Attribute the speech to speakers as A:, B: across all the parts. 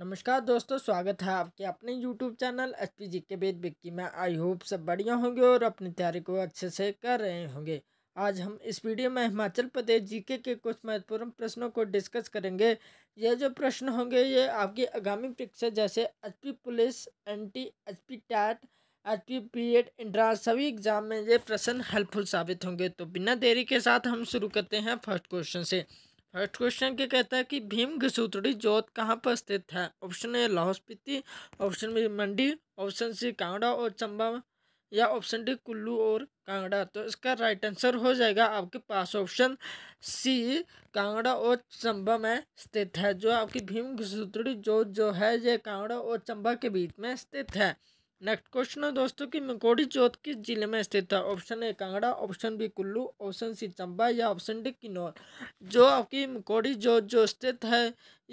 A: नमस्कार दोस्तों स्वागत है आपके अपने YouTube channel H P G के बेद बिक्की में आई होप सब बढ़िया होंगे और अपनी तैयारी को अच्छे से कर रहे होंगे आज हम इस वीडियो में हिमाचल प्रदेश जीके के कुछ महत्वपूर्ण प्रश्नों को डिस्कस करेंगे ये जो प्रश्न होंगे ये आपकी आगामी परीक्षा जैसे H P police N T H P TET H P P Ed entrance सभी एग्जाम में ये प्रश्न हेल्पफुल साबित होंगे तो बिना देरी के साथ हम शुरू करते हैं फर्स्ट क्वेश्चन से फर्स्ट क्वेश्चन क्या कहता है कि भीम घसूतड़ी जोत कहाँ पर स्थित है option A Lahaul Spiti option B Mandi option C Kangra और चंबा या ऑप्शन डी कुल्लू और कांगड़ा तो इसका राइट आंसर हो जाएगा आपके पास ऑप्शन सी कांगड़ा और चंबा में स्थित है जो आपकी भीम घसूतड़ी जोत जो है ये कांगड़ा और चंबा के बीच में स्थित है नेक्स्ट क्वेश्चन है दोस्तों कि मकोड़ी जोत किस जिले में स्थित है option A Kangra option B Kullu option C Chamba या ऑप्शन डी किन्नौर जो आपकी मकोड़ी जोत जो स्थित है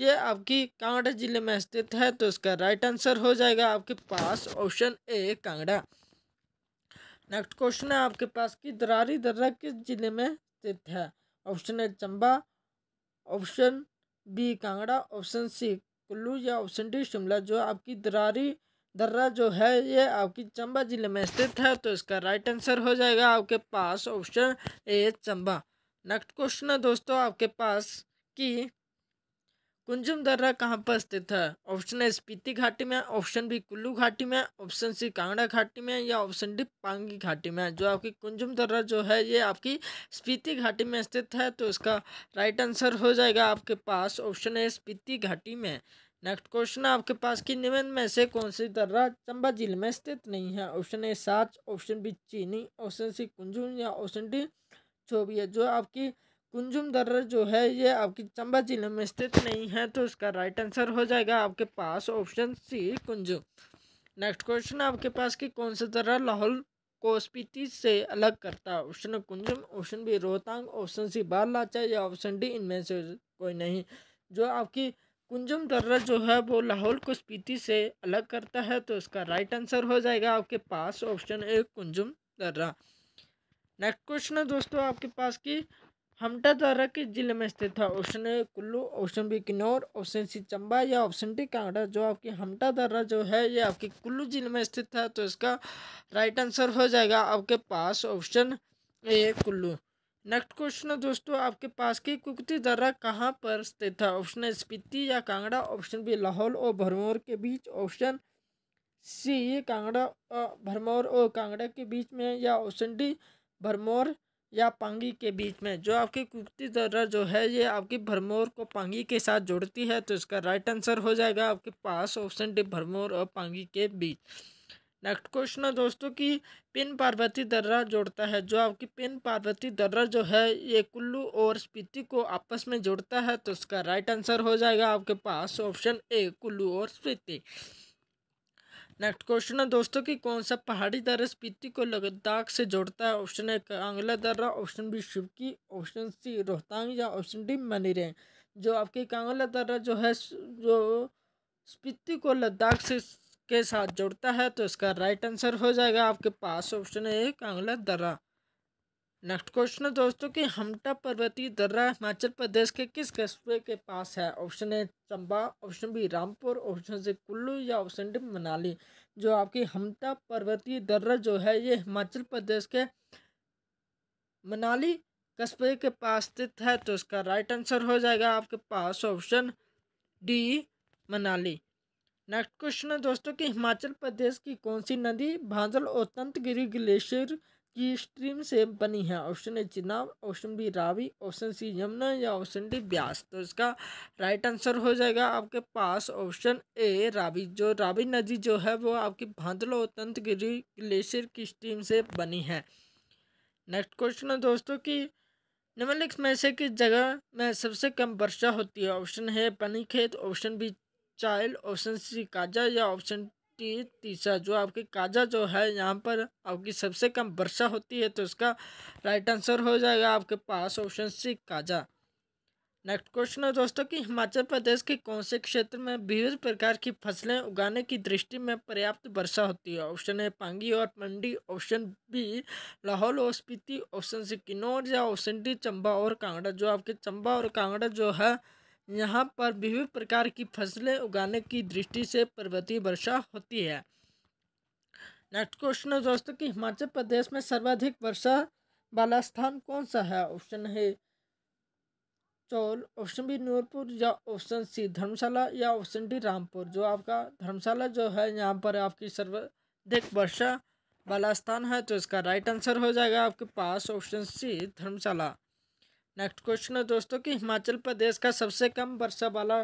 A: ये आपकी कांगड़ा जिले में स्थित है तो इसका राइट आंसर हो जाएगा आपके पास option A Kangra next question है आपके पास कि दरारी दर्रा किस जिले में स्थित है option A Chamba option B Kangra option C Kullu या ऑप्शन डी शिमला जो आपकी दरारी दर्रा जो है ये आपकी चंबा जिले में स्थित है तो इसका राइट आंसर हो जाएगा आपके पास option A Chamba next question है दोस्तों आपके पास कि कुंजुम दर्रा कहाँ पर स्थित है ऑप्शन ए स्पीति घाटी में ऑप्शन बी कुल्लू घाटी में ऑप्शन सी कांगड़ा घाटी में या ऑप्शन डी पांगी घाटी में जो आपकी कुंजुम दर्रा जो है ये आपकी स्पीति घाटी में स्थित है तो इसका राइट आंसर हो जाएगा आपके पास ऑप्शन ए स्पीति घाटी में नेक्स्ट क्वेश्चन आपके पास कि निम्न में से कौन सी दर्रा चंबा जिले में स्थित नहीं है option A Sach option B Chini option C Kunzum या ऑप्शन डी छोबिया जो आपकी कुंजुम दर्रा जो है ये आपकी चंबा जिले में स्थित नहीं है तो इसका राइट आंसर हो जाएगा आपके पास option C Kunzum next question आपके पास कि कौन सा दर्रा लाहौल को स्पीति से अलग करता है option Kunzum option B Rohtang option C Baralacha या ऑप्शन डी इनमें से कोई नहीं जो आपकी कुंजम दर्रा जो है वो लाहौल को स्पीति से अलग करता है तो इसका राइट आंसर हो जाएगा आपके पास ऑप्शन ए कुंजम दर्रा नेक्स्ट क्वेश्चन है दोस्तों आपके पास की हमटा दर्रा किस जिले में स्थित था option A Kullu option B Kinnaur option C Chamba या ऑप्शन डी कांगड़ा जो आपकी हमटा दर्रा जो है ये आपके कुल्लू जिले में स्थित है तो इसका राइट आंसर हो जाएगा आपके पास option A Kullu next question है दोस्तों आपके पास की कुकती दर्रा कहाँ पर स्थित है ऑप्शन है स्पीति या कांगड़ा ऑप्शन बी लाहौल और भरमौर के बीच ऑप्शन सी कांगड़ा भरमौर और कांगड़ा के बीच में या ऑप्शन डी भरमौर या पांगी के बीच में जो आपकी कुकती दर्रा जो है ये आपकी भरमौर को पांगी के साथ जोड़ती है तो इसका राइट आंसर हो जाएगा आपके पास ऑप्शन डी भरमौर और पांगी के बीच नेक्स्ट क्वेश्चन है दोस्तों कि पिन पार्वती दर्रा जोड़ता है जो आपकी पिन पार्वती दर्रा जो है ये कुल्लू और स्पीति को आपस में जोड़ता है तो उसका राइट आंसर हो जाएगा आपके पास ऑप्शन ए कुल्लू और स्पीति नेक्स्ट क्वेश्चन है दोस्तों कि कौन सा पहाड़ी दर्रा स्पीति को लद्दाख से जोड़ता है ऑप्शन ए कांगला दर्रा ऑप्शन बी शिवकी ऑप्शन सी रोहतांग या ऑप्शन डी मनीरे जो आपकी कांगला दर्रा जो है जो स्पीति को लद्दाख से के साथ जुड़ता है तो इसका राइट आंसर हो जाएगा आपके पास ऑप्शन एक आंगला दर्रा नेक्स्ट क्वेश्चन है दोस्तों कि हमटा पर्वतीय दर्रा हिमाचल प्रदेश के किस कस्बे के पास है option A Chamba option B Rampur option C Kullu या ऑप्शन डी मनाली जो आपकी हमटा पर्वतीय दर्रा जो है ये हिमाचल प्रदेश के मनाली कस्बे के पास स्थित है तो इसका राइट आंसर हो जाएगा आपके पास option D Manali next question है दोस्तों कि हिमाचल प्रदेश की कौन सी नदी भांजल और तंतगिरी ग्लेशियर की स्ट्रीम से बनी है option A Chenab option B Ravi option C Yamuna या ऑप्शन डी ब्यास तो इसका राइट आंसर हो जाएगा आपके पास ऑप्शन ए रावी जो रावी नदी जो है वो आपकी भांजल और तंतगिरी ग्लेशियर की स्ट्रीम से बनी है नेक्स्ट क्वेश्चन है दोस्तों की निम्नलिखित में से किस जगह में सबसे कम वर्षा होती है ऑप्शन है पनीखेत ऑप्शन बी चाइल्ड ऑप्शन सी काजा या ऑप्शन टी तीसरा जो आपकी काजा जो है यहाँ पर आपकी सबसे कम वर्षा होती है तो इसका राइट आंसर हो जाएगा आपके पास option C Kaza next question है दोस्तों कि हिमाचल प्रदेश के कौन से क्षेत्र में विभिन्न प्रकार की फसलें उगाने की दृष्टि में पर्याप्त वर्षा होती है ऑप्शन ए पांगी और मंडी ऑप्शन बी लाहौल और स्पीति ऑप्शन सी किन्नौर या ऑप्शन डी चंबा और कांगड़ा जो आपके चंबा और कांगड़ा जो है यहाँ पर विभिन्न प्रकार की फसलें उगाने की दृष्टि से पर्वतीय वर्षा होती है नेक्स्ट क्वेश्चन है दोस्तों कि हिमाचल प्रदेश में सर्वाधिक वर्षा वाला स्थान कौन सा है ऑप्शन है चौल ऑप्शन बी नूरपुर या ऑप्शन सी धर्मशाला या ऑप्शन डी रामपुर जो आपका धर्मशाला जो है यहाँ पर आपकी सर्वाधिक वर्षा वाला स्थान है तो इसका राइट आंसर हो जाएगा आपके पास option C Dharamshala next question है दोस्तों कि हिमाचल प्रदेश का सबसे कम वर्षा वाला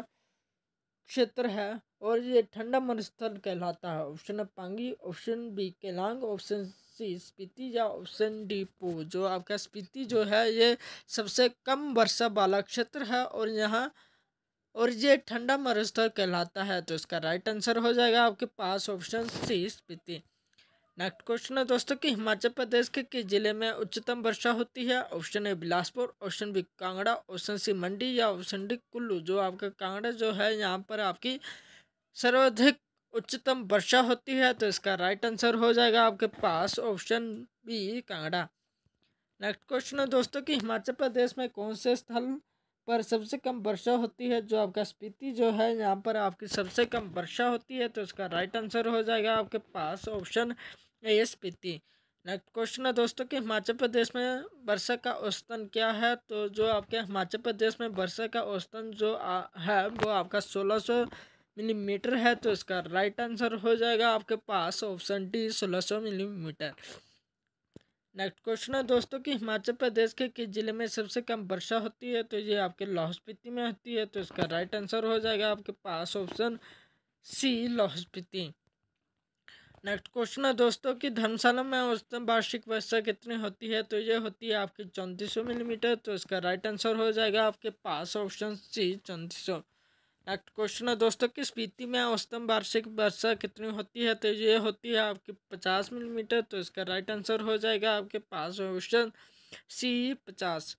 A: क्षेत्र है और ये ठंडा मरुस्थल कहलाता है option Pangi option B Keylong option C Spiti या ऑप्शन डी पू जो आपका स्पीति जो है ये सबसे कम वर्षा वाला क्षेत्र है और यहाँ और ये ठंडा मरुस्थल कहलाता है तो इसका राइट आंसर हो जाएगा आपके पास option C Spiti next question है दोस्तों कि हिमाचल प्रदेश के किस जिले में उच्चतम वर्षा होती है option A Bilaspur option B Kangra option C Mandi या ऑप्शन डी कुल्लू जो आपका कांगड़ा जो है यहाँ पर आपकी सर्वाधिक उच्चतम वर्षा होती है तो इसका राइट आंसर हो जाएगा आपके पास option B Kangra next question है दोस्तों कि हिमाचल प्रदेश में कौन से स्थल पर सबसे कम वर्षा होती है जो आपका स्पीति जो है यहाँ पर आपकी सबसे कम वर्षा होती है तो इसका राइट आंसर हो जाएगा आपके पास ऑप्शन एस नेक्स्ट क्वेश्चन है दोस्तों कि हिमाचल प्रदेश में वर्षा का औसतन क्या है तो जो आपके हिमाचल प्रदेश में वर्षा का औसतन जो आ, है वो आपका सोलह सौ मिलीमीटर है तो इसका राइट आंसर हो जाएगा आपके पास ऑप्शन डी सोलह सौ मिलीमीटर नेक्स्ट क्वेश्चन है दोस्तों कि हिमाचल प्रदेश के किस जिले में सबसे कम वर्षा होती है तो ये आपके लाहौल स्पीति में होती है तो इसका राइट आंसर हो जाएगा आपके पास option C Lahaul Spiti next question है दोस्तों कि धर्मशाला में औसतम वार्षिक वर्षा कितनी होती है तो ये होती है आपकी चौंतीस सौ मिलीमीटर तो इसका राइट आंसर हो जाएगा आपके पास ऑप्शन सी चौंतीस सौ नेक्स्ट क्वेश्चन है दोस्तों कि स्पीति में औसतम वार्षिक वर्षा कितनी होती है तो ये होती है आपकी पचास मिलीमीटर तो इसका राइट आंसर हो जाएगा आपके पास ऑप्शन सी पचास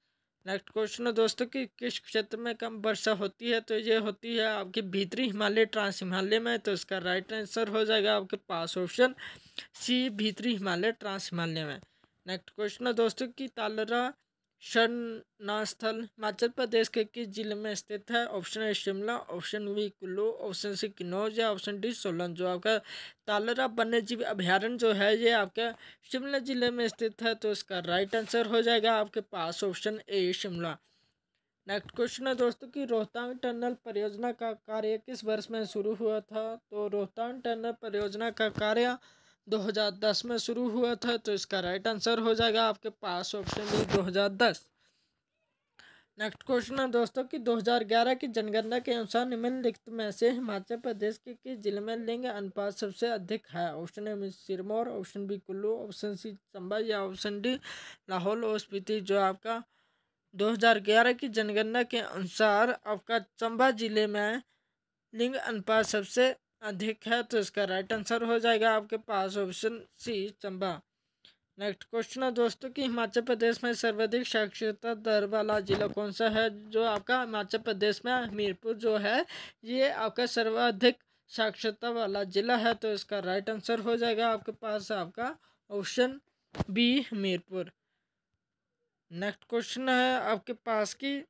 A: नेक्स्ट क्वेश्चन है दोस्तों कि किस क्षेत्र में कम वर्षा होती है तो ये होती है आपके भीतरी हिमालय ट्रांस हिमालय में तो इसका राइट आंसर हो जाएगा आपके पास ऑप्शन सी भीतरी हिमालय ट्रांस हिमालय में नेक्स्ट क्वेश्चन है दोस्तों कि तालरा शरणास्थल स्थल हिमाचल प्रदेश के किस जिले में स्थित है option A Shimla option B Kullu option C Kinnaur या ऑप्शन डी सोलन जो आपका तालरा वन्य जीव अभ्यारण्य जो है ये आपका शिमला जिले में स्थित है तो इसका राइट आंसर हो जाएगा आपके पास option A Shimla next question है दोस्तों की रोहतांग टनल परियोजना का कार्य किस वर्ष में शुरू हुआ था तो रोहतांग टनल परियोजना का कार्य 2010 में शुरू हुआ था तो इसका राइट आंसर हो जाएगा आपके पास ऑप्शन बी 2010 नेक्स्ट क्वेश्चन है दोस्तों कि 2011 की जनगणना के अनुसार निम्नलिखित में से हिमाचल प्रदेश के किस जिले में लिंग अनुपात सबसे अधिक है option A Sirmaur option B Kullu option C Chamba या ऑप्शन डी लाहौल और स्पीति जो आपका 2011 की जनगणना के अनुसार आपका चंबा जिले में लिंग अनुपात सबसे अधिक हाँ, है तो इसका राइट आंसर हो जाएगा आपके पास option C Chamba next question है दोस्तों कि हिमाचल प्रदेश में सर्वाधिक साक्षरता दर वाला जिला कौन सा है जो आपका हिमाचल प्रदेश में हमीरपुर जो है ये आपका सर्वाधिक साक्षरता वाला जिला है तो इसका राइट आंसर हो जाएगा आपके पास आपका option B Hamirpur next question है आपके पास की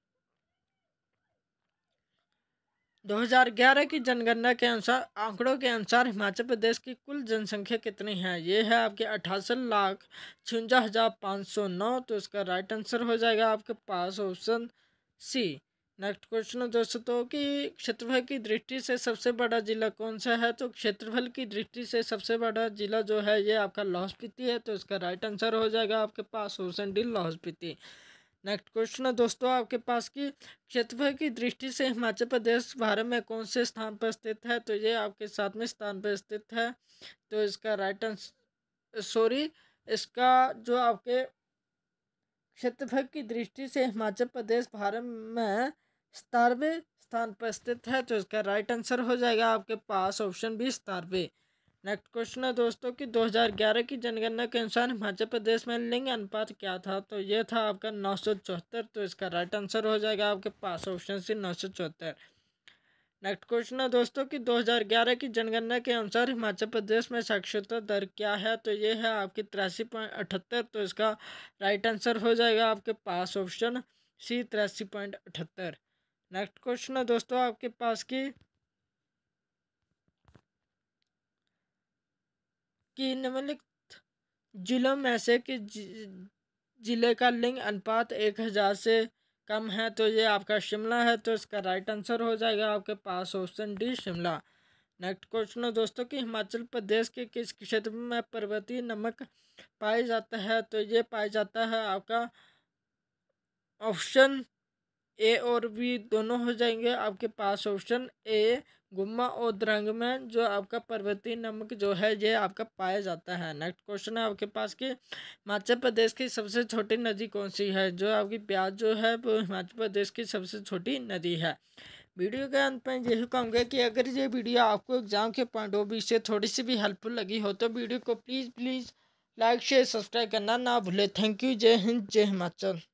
A: 2011 की जनगणना के अनुसार आंकड़ों के अनुसार हिमाचल प्रदेश की कुल जनसंख्या कितनी है ये है आपके अठासी लाख छवंजा हज़ार पाँच सौ नौ तो इसका राइट आंसर हो जाएगा आपके पास ऑप्शन सी नेक्स्ट क्वेश्चन दोस्तों तो कि क्षेत्रफल की दृष्टि से सबसे बड़ा जिला कौन सा है तो क्षेत्रफल की दृष्टि से सबसे बड़ा जिला जो है ये आपका लाहौल स्पीति है तो इसका राइट आंसर हो जाएगा आपके पास option D Lahaul Spiti next question है दोस्तों आपके पास की क्षेत्रफल की दृष्टि से हिमाचल प्रदेश भारत में कौन से स्थान पर स्थित है तो ये आपके सातवें स्थान पर स्थित है तो इसका राइट आंसर सॉरी इसका जो आपके क्षेत्रफल की दृष्टि से हिमाचल प्रदेश भारत में सतारवे स्थान पर स्थित है तो इसका राइट आंसर हो जाएगा आपके पास ऑप्शन बी सतारवे नेक्स्ट क्वेश्चन है दोस्तों कि 2011 की जनगणना के अनुसार हिमाचल प्रदेश में लिंग अनुपात क्या था तो ये था आपका नौ सौ चौहत्तर तो इसका राइट आंसर हो जाएगा आपके पास ऑप्शन सी नौ सौ चौहत्तर नेक्स्ट क्वेश्चन है दोस्तों कि 2011 की जनगणना के अनुसार हिमाचल प्रदेश में साक्षरता दर क्या है तो ये है आपकी तिरासी पॉइंट अठहत्तर तो इसका राइट आंसर हो जाएगा आपके पास ऑप्शन सी तिरासी पॉइंट अठहत्तर नेक्स्ट क्वेश्चन है दोस्तों आपके पास की कि निम्नलिखित मतलब जिलों में से कि जिले का लिंग अनुपात एक हज़ार से कम है तो ये आपका शिमला है तो इसका राइट आंसर हो जाएगा आपके पास option D Shimla next question है दोस्तों कि हिमाचल प्रदेश के किस क्षेत्र में पर्वतीय नमक पाया जाता है तो ये पाया जाता है आपका ऑप्शन ए और बी दोनों हो जाएंगे आपके पास ऑप्शन ए गुम्मा और द्रंग में जो आपका पर्वतीय नमक जो है ये आपका पाया जाता है नेक्स्ट क्वेश्चन है आपके पास कि हिमाचल प्रदेश की सबसे छोटी नदी कौन सी है जो आपकी प्याज जो है वो हिमाचल प्रदेश की सबसे छोटी नदी है वीडियो के अंत में यही कहूँगा कि अगर ये वीडियो आपको एग्जाम के पॉइंट ऑफ व्यू से थोड़ी सी भी हेल्पफुल लगी हो तो वीडियो को please please like share subscribe करना ना भूले थैंक यू जय हिंद जय हिमाचल